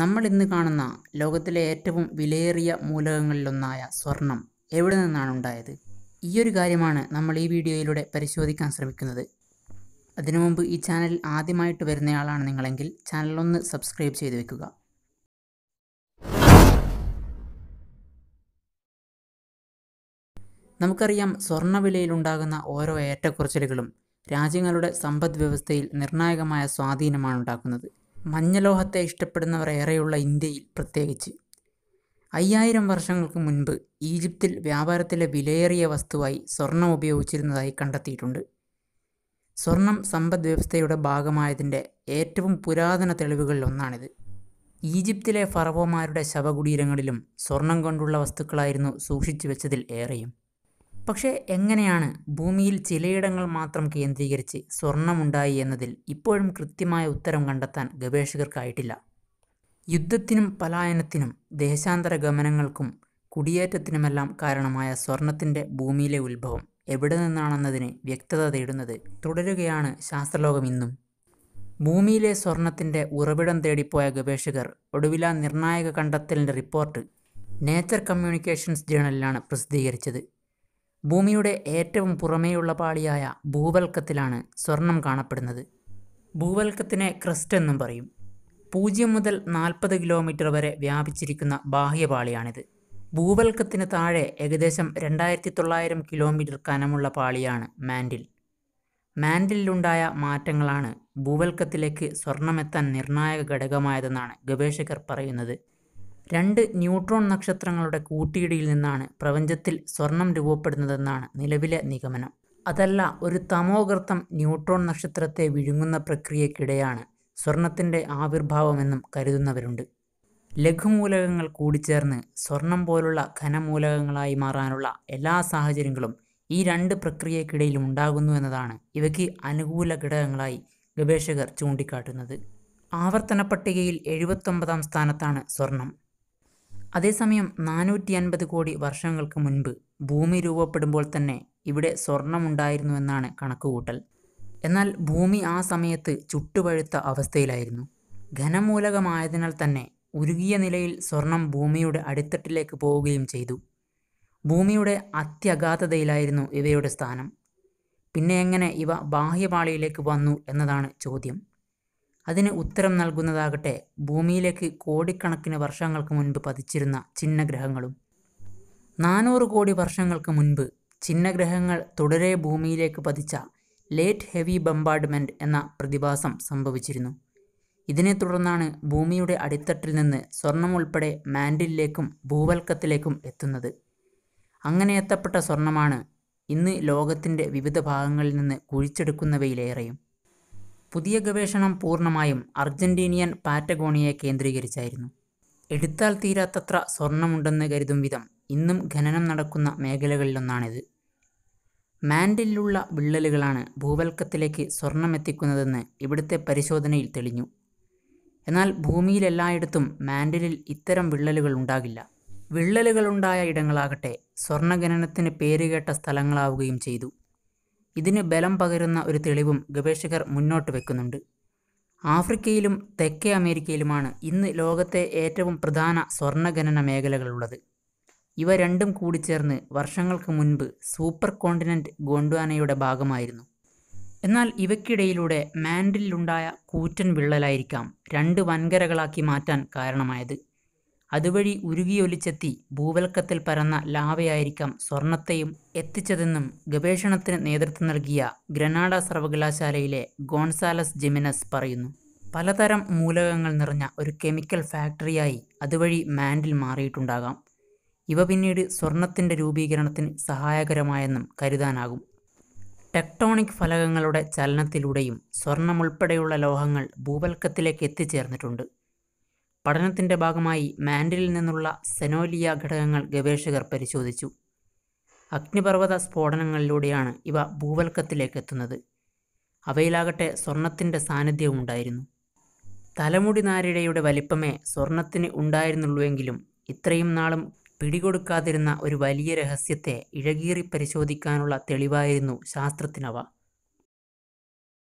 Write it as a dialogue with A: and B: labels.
A: നമ്മൾ ഇന്ന് കാണുന്ന ലോകത്തിലെ ഏറ്റവും വിലയേറിയ മൂലകങ്ങളിലൊന്നായ സ്വർണം എവിടെ നിന്നാണ് ഉണ്ടായത് ഈ ഒരു കാര്യമാണ് നമ്മൾ ഈ വീഡിയോയിലൂടെ പരിശോധിക്കാൻ ശ്രമിക്കുന്നത് അതിനു മുമ്പ് ഈ ചാനൽ ആദ്യമായിട്ട് വരുന്നയാളാണ് നിങ്ങളെങ്കിൽ ചാനൽ ഒന്ന് സബ്സ്ക്രൈബ് ചെയ്ത് വെക്കുക നമുക്കറിയാം സ്വർണ്ണവിലയിലുണ്ടാകുന്ന ഓരോ ഏറ്റക്കുറച്ചിലുകളും രാജ്യങ്ങളുടെ സമ്പദ് വ്യവസ്ഥയിൽ നിർണായകമായ സ്വാധീനമാണ് ഉണ്ടാക്കുന്നത് മഞ്ഞലോഹത്തെ ഇഷ്ടപ്പെടുന്നവർ ഏറെയുള്ള ഇന്ത്യയിൽ പ്രത്യേകിച്ച് അയ്യായിരം വർഷങ്ങൾക്ക് മുൻപ് ഈജിപ്തിൽ വ്യാപാരത്തിലെ വിലയേറിയ വസ്തുവായി സ്വർണം ഉപയോഗിച്ചിരുന്നതായി കണ്ടെത്തിയിട്ടുണ്ട് സ്വർണം സമ്പദ് വ്യവസ്ഥയുടെ ഭാഗമായതിൻ്റെ ഏറ്റവും പുരാതന തെളിവുകളിൽ ഒന്നാണിത് ഈജിപ്തിലെ ഫറവോമാരുടെ ശവകുടീരങ്ങളിലും സ്വർണം കൊണ്ടുള്ള വസ്തുക്കളായിരുന്നു സൂക്ഷിച്ചു വെച്ചതിൽ ഏറെയും പക്ഷേ എങ്ങനെയാണ് ഭൂമിയിൽ ചിലയിടങ്ങൾ മാത്രം കേന്ദ്രീകരിച്ച് സ്വർണമുണ്ടായി എന്നതിൽ ഇപ്പോഴും കൃത്യമായ ഉത്തരം കണ്ടെത്താൻ ഗവേഷകർക്കായിട്ടില്ല യുദ്ധത്തിനും പലായനത്തിനും ദേശാന്തര ഗമനങ്ങൾക്കും കുടിയേറ്റത്തിനുമെല്ലാം കാരണമായ സ്വർണത്തിൻ്റെ ഭൂമിയിലെ ഉത്ഭവം എവിടെ നിന്നാണെന്നതിന് വ്യക്തത തേടുന്നത് തുടരുകയാണ് ശാസ്ത്രലോകം ഇന്നും ഭൂമിയിലെ സ്വർണത്തിൻ്റെ ഉറവിടം തേടിപ്പോയ ഗവേഷകർ ഒടുവില നിർണായക കണ്ടെത്തലിൻ്റെ റിപ്പോർട്ട് നേച്ചർ കമ്മ്യൂണിക്കേഷൻസ് ജേണലിലാണ് പ്രസിദ്ധീകരിച്ചത് ഭൂമിയുടെ ഏറ്റവും പുറമേയുള്ള പാളിയായ ഭൂവൽക്കത്തിലാണ് സ്വർണം കാണപ്പെടുന്നത് ഭൂവൽക്കത്തിനെ ക്രസ്റ്റ് എന്നും പറയും പൂജ്യം മുതൽ നാൽപ്പത് കിലോമീറ്റർ വരെ വ്യാപിച്ചിരിക്കുന്ന ബാഹ്യപാളിയാണിത് ഭൂവൽക്കത്തിന് താഴെ ഏകദേശം രണ്ടായിരത്തി തൊള്ളായിരം കിലോമീറ്റർ കനമുള്ള പാളിയാണ് മാൻഡിൽ മാൻഡിലുണ്ടായ മാറ്റങ്ങളാണ് ഭൂവൽക്കത്തിലേക്ക് സ്വർണമെത്താൻ നിർണായക ഘടകമായതെന്നാണ് ഗവേഷകർ പറയുന്നത് രണ്ട് ന്യൂട്രോൺ നക്ഷത്രങ്ങളുടെ കൂട്ടിയിടിയിൽ നിന്നാണ് പ്രപഞ്ചത്തിൽ സ്വർണം രൂപപ്പെടുന്നതെന്നാണ് നിലവിലെ നിഗമനം അതല്ല ഒരു തമോഗർത്തം ന്യൂട്രോൺ നക്ഷത്രത്തെ വിഴുങ്ങുന്ന പ്രക്രിയക്കിടെയാണ് സ്വർണത്തിൻ്റെ ആവിർഭാവമെന്നും കരുതുന്നവരുണ്ട് ലഘുമൂലകങ്ങൾ കൂടിച്ചേർന്ന് സ്വർണം പോലുള്ള ഖനമൂലകങ്ങളായി മാറാനുള്ള എല്ലാ സാഹചര്യങ്ങളും ഈ രണ്ട് പ്രക്രിയക്കിടയിൽ ഉണ്ടാകുന്നു എന്നതാണ് ഇവയ്ക്ക് അനുകൂല ഘടകങ്ങളായി ഗവേഷകർ ചൂണ്ടിക്കാട്ടുന്നത് ആവർത്തന പട്ടികയിൽ എഴുപത്തൊമ്പതാം സ്ഥാനത്താണ് സ്വർണം അതേസമയം നാനൂറ്റി അൻപത് കോടി വർഷങ്ങൾക്ക് മുൻപ് ഭൂമി രൂപപ്പെടുമ്പോൾ തന്നെ ഇവിടെ സ്വർണമുണ്ടായിരുന്നുവെന്നാണ് കണക്കുകൂട്ടൽ എന്നാൽ ഭൂമി ആ സമയത്ത് ചുട്ടുപഴുത്ത അവസ്ഥയിലായിരുന്നു ഘനമൂലകമായതിനാൽ തന്നെ ഉരുകിയ നിലയിൽ സ്വർണം ഭൂമിയുടെ അടിത്തട്ടിലേക്ക് പോവുകയും ചെയ്തു ഭൂമിയുടെ അത്യഗാധതയിലായിരുന്നു ഇവയുടെ സ്ഥാനം പിന്നെ എങ്ങനെ ഇവ ബാഹ്യപാളിയിലേക്ക് വന്നു എന്നതാണ് ചോദ്യം അതിന് ഉത്തരം നൽകുന്നതാകട്ടെ ഭൂമിയിലേക്ക് കോടിക്കണക്കിന് വർഷങ്ങൾക്ക് മുൻപ് പതിച്ചിരുന്ന ചിഹ്നഗ്രഹങ്ങളും നാനൂറ് കോടി വർഷങ്ങൾക്ക് മുൻപ് ചിഹ്നഗ്രഹങ്ങൾ തുടരെ ഭൂമിയിലേക്ക് പതിച്ച ലേറ്റ് ഹെവി ബംബാർഡ്മെൻറ്റ് എന്ന പ്രതിഭാസം സംഭവിച്ചിരുന്നു ഇതിനെ തുടർന്നാണ് ഭൂമിയുടെ അടിത്തട്ടിൽ നിന്ന് സ്വർണം ഉൾപ്പെടെ മാൻഡിലേക്കും ഭൂവൽക്കത്തിലേക്കും എത്തുന്നത് അങ്ങനെ എത്തപ്പെട്ട സ്വർണമാണ് ഇന്ന് ലോകത്തിൻ്റെ വിവിധ ഭാഗങ്ങളിൽ നിന്ന് കുഴിച്ചെടുക്കുന്നവയിലേറെയും പുതിയ ഗവേഷണം പൂർണ്ണമായും അർജന്റീനിയൻ പാറ്റഗോണിയെ കേന്ദ്രീകരിച്ചായിരുന്നു എടുത്താൽ തീരാത്തത്ര സ്വർണമുണ്ടെന്ന് കരുതും വിധം ഇന്നും ഖനനം നടക്കുന്ന മേഖലകളിലൊന്നാണിത് മാൻഡിലുള്ള വിള്ളലുകളാണ് ഭൂവൽക്കത്തിലേക്ക് എത്തിക്കുന്നതെന്ന് ഇവിടുത്തെ പരിശോധനയിൽ തെളിഞ്ഞു എന്നാൽ ഭൂമിയിലെല്ലായിടത്തും മാൻഡിലിൽ ഇത്തരം വിള്ളലുകൾ ഉണ്ടാകില്ല വിള്ളലുകളുണ്ടായ ഇടങ്ങളാകട്ടെ സ്വർണ്ണഖനനത്തിന് പേരുകേട്ട സ്ഥലങ്ങളാവുകയും ചെയ്തു ഇതിന് ബലം പകരുന്ന ഒരു തെളിവും ഗവേഷകർ മുന്നോട്ട് വെക്കുന്നുണ്ട് ആഫ്രിക്കയിലും തെക്കേ അമേരിക്കയിലുമാണ് ഇന്ന് ലോകത്തെ ഏറ്റവും പ്രധാന സ്വർണ്ണഖനന മേഖലകളുള്ളത് ഇവ രണ്ടും കൂടി ചേർന്ന് വർഷങ്ങൾക്ക് മുൻപ് സൂപ്പർ കോണ്ടിനൻ്റ് ഗോണ്ട്വാനയുടെ ഭാഗമായിരുന്നു എന്നാൽ ഇവയ്ക്കിടയിലൂടെ മാൻഡിലുണ്ടായ കൂറ്റൻ വിള്ളലായിരിക്കാം രണ്ട് വൻകരകളാക്കി മാറ്റാൻ കാരണമായത് അതുവഴി ഉരുകിയൊലിച്ചെത്തി ഭൂവൽക്കത്തിൽ പരന്ന ലാവയായിരിക്കാം സ്വർണത്തെയും എത്തിച്ചതെന്നും ഗവേഷണത്തിന് നേതൃത്വം നൽകിയ ഗ്രനാഡ സർവകലാശാലയിലെ ഗോൺസാലസ് ജിമിനസ് പറയുന്നു പലതരം മൂലകങ്ങൾ നിറഞ്ഞ ഒരു കെമിക്കൽ ഫാക്ടറിയായി അതുവഴി മാൻഡിൽ മാറിയിട്ടുണ്ടാകാം ഇവ പിന്നീട് സ്വർണത്തിൻ്റെ രൂപീകരണത്തിന് സഹായകരമായെന്നും കരുതാനാകും ടെക്ടോണിക് ഫലകങ്ങളുടെ ചലനത്തിലൂടെയും സ്വർണമുൾപ്പെടെയുള്ള ഉൾപ്പെടെയുള്ള ലോഹങ്ങൾ ഭൂവൽക്കത്തിലേക്ക് എത്തിച്ചേർന്നിട്ടുണ്ട് പഠനത്തിൻ്റെ ഭാഗമായി മാൻഡിലിൽ നിന്നുള്ള സെനോലിയ ഘടകങ്ങൾ ഗവേഷകർ പരിശോധിച്ചു അഗ്നിപർവ്വത സ്ഫോടനങ്ങളിലൂടെയാണ് ഇവ ഭൂവൽക്കത്തിലേക്ക് എത്തുന്നത് അവയിലാകട്ടെ സ്വർണത്തിൻ്റെ സാന്നിധ്യവും ഉണ്ടായിരുന്നു തലമുടി നാരിടയുടെ വലിപ്പമേ സ്വർണത്തിന് ഉണ്ടായിരുന്നുള്ളൂവെങ്കിലും ഇത്രയും നാളും പിടികൊടുക്കാതിരുന്ന ഒരു വലിയ രഹസ്യത്തെ ഇഴകീറി പരിശോധിക്കാനുള്ള തെളിവായിരുന്നു ശാസ്ത്രത്തിനവ